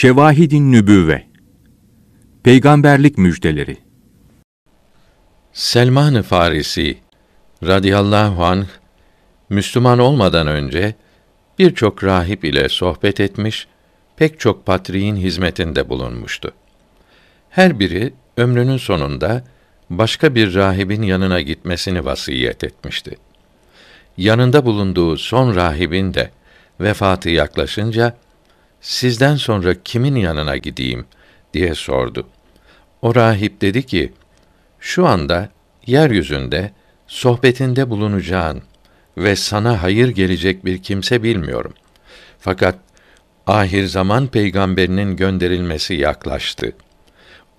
Şevahidin Nübüvve Peygamberlik Müjdeleri Selman-ı Farisi radıyallahu anh Müslüman olmadan önce birçok rahip ile sohbet etmiş, pek çok patriğin hizmetinde bulunmuştu. Her biri ömrünün sonunda başka bir rahibin yanına gitmesini vasiyet etmişti. Yanında bulunduğu son rahibin de vefatı yaklaşınca sizden sonra kimin yanına gideyim diye sordu. O rahip dedi ki, şu anda yeryüzünde sohbetinde bulunacağın ve sana hayır gelecek bir kimse bilmiyorum. Fakat ahir zaman peygamberinin gönderilmesi yaklaştı.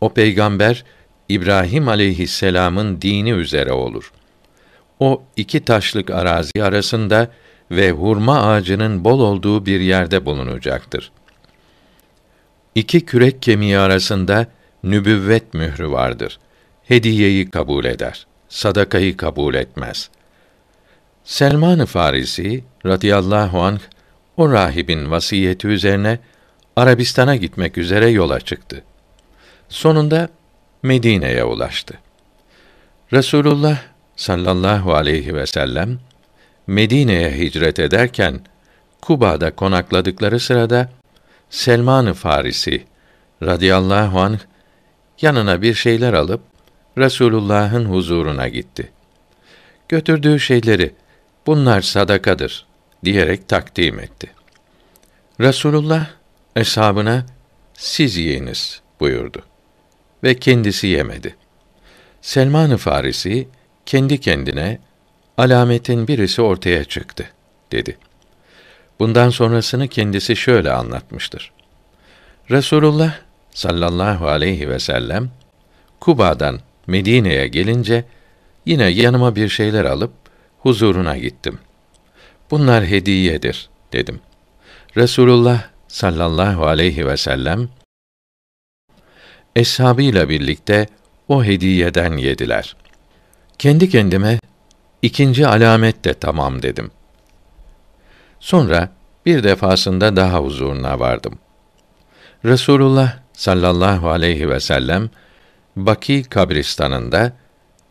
O peygamber İbrahim aleyhisselamın dini üzere olur. O iki taşlık arazi arasında ve hurma ağacının bol olduğu bir yerde bulunacaktır.'' İki kürek kemiği arasında nübüvvet mührü vardır. Hediyeyi kabul eder, sadakayı kabul etmez. Selman-ı Farisi radıyallahu anh o rahibin vasiyeti üzerine Arabistan'a gitmek üzere yola çıktı. Sonunda Medine'ye ulaştı. Resulullah sallallahu aleyhi ve sellem Medine'ye hicret ederken Kuba'da konakladıkları sırada Selman-ı Farisi radıyallahu anh yanına bir şeyler alıp Resulullah'ın huzuruna gitti. Götürdüğü şeyleri bunlar sadakadır diyerek takdim etti. Resulullah eshabına siz yiyiniz buyurdu ve kendisi yemedi. Selman-ı Farisi kendi kendine alametin birisi ortaya çıktı dedi. Bundan sonrasını kendisi şöyle anlatmıştır. Resulullah sallallahu aleyhi ve sellem Kuba'dan Medine'ye gelince yine yanıma bir şeyler alıp huzuruna gittim. Bunlar hediyedir dedim. Resulullah sallallahu aleyhi ve sellem eshabıyla birlikte o hediyeden yediler. Kendi kendime ikinci alamet de tamam dedim. Sonra bir defasında daha huzuruna vardım. Resulullah sallallahu aleyhi ve sellem Baki kabristanında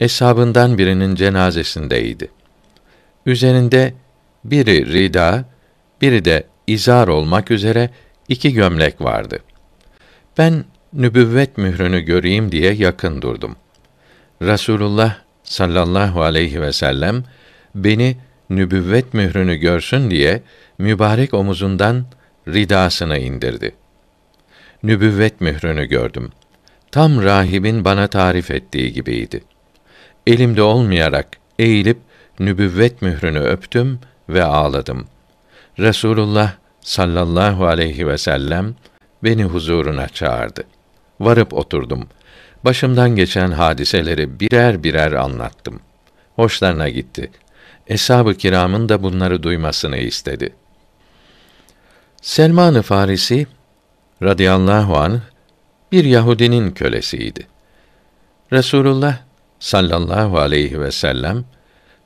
eshabından birinin cenazesindeydi. Üzerinde biri rida, biri de izar olmak üzere iki gömlek vardı. Ben nübüvvet mührünü göreyim diye yakın durdum. Rasulullah sallallahu aleyhi ve sellem beni nübüvvet mührünü görsün diye mübarek omuzundan ridasını indirdi. Nübüvvet mührünü gördüm. Tam rahibin bana tarif ettiği gibiydi. Elimde olmayarak eğilip nübüvvet mührünü öptüm ve ağladım. Resulullah sallallahu aleyhi ve sellem beni huzuruna çağırdı. Varıp oturdum. Başımdan geçen hadiseleri birer birer anlattım. Hoşlarına gitti. Eshab-ı kiramın da bunları duymasını istedi. Selman-ı Farisi radıyallahu an bir Yahudinin kölesiydi. Resulullah sallallahu aleyhi ve sellem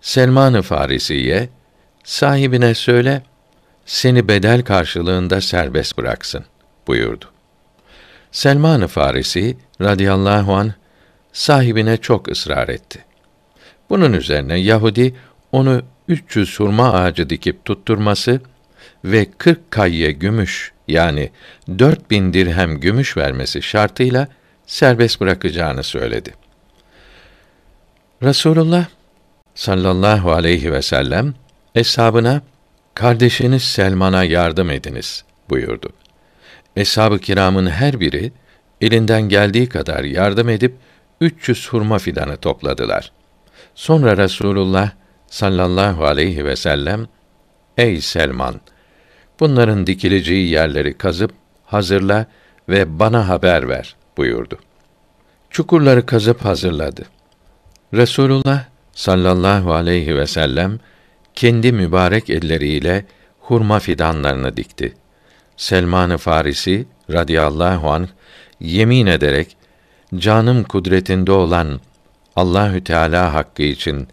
Selman-ı Farisi'ye sahibine söyle seni bedel karşılığında serbest bıraksın buyurdu. Selman-ı Farisi radıyallahu an sahibine çok ısrar etti. Bunun üzerine Yahudi onu 300 surma ağacı dikip tutturması ve 40 kayye gümüş yani 4000 dirhem gümüş vermesi şartıyla serbest bırakacağını söyledi. Rasulullah sallallahu aleyhi ve sellem eshabına kardeşiniz Selman'a yardım ediniz buyurdu. Eshab-ı kiramın her biri elinden geldiği kadar yardım edip 300 hurma fidanı topladılar. Sonra Rasulullah sallallahu aleyhi ve sellem Ey Selman bunların dikileceği yerleri kazıp hazırla ve bana haber ver buyurdu. Çukurları kazıp hazırladı. Resulullah sallallahu aleyhi ve sellem kendi mübarek elleriyle hurma fidanlarını dikti. Selman-ı Farisi radıyallahu an yemin ederek canım kudretinde olan Allahü Teala hakkı için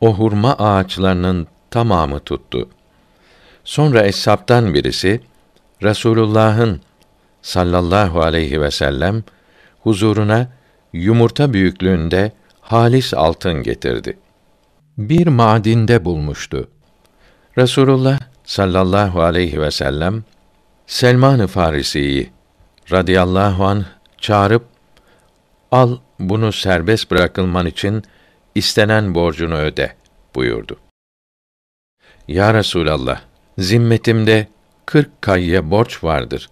o hurma ağaçlarının tamamı tuttu. Sonra eshaptan birisi Resulullah'ın sallallahu aleyhi ve sellem huzuruna yumurta büyüklüğünde halis altın getirdi. Bir madinde bulmuştu. Resulullah sallallahu aleyhi ve sellem Selman-ı Farisi'yi radıyallahu an çağırıp al bunu serbest bırakılman için istenen borcunu öde buyurdu. Ya Resulallah, zimmetimde kırk kayye borç vardır.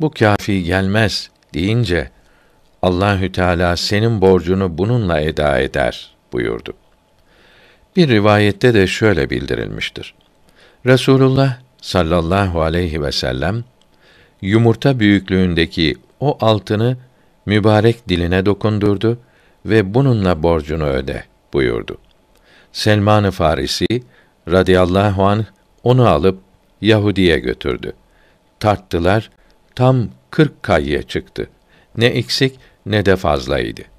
Bu kafi gelmez deyince Allahü Teala senin borcunu bununla eda eder buyurdu. Bir rivayette de şöyle bildirilmiştir. Resulullah sallallahu aleyhi ve sellem yumurta büyüklüğündeki o altını mübarek diline dokundurdu ve bununla borcunu öde buyurdu. Selman-ı Farisi radıyallahu an onu alıp Yahudi'ye götürdü. Tarttılar, tam kırk kayye çıktı. Ne eksik ne de fazlaydı.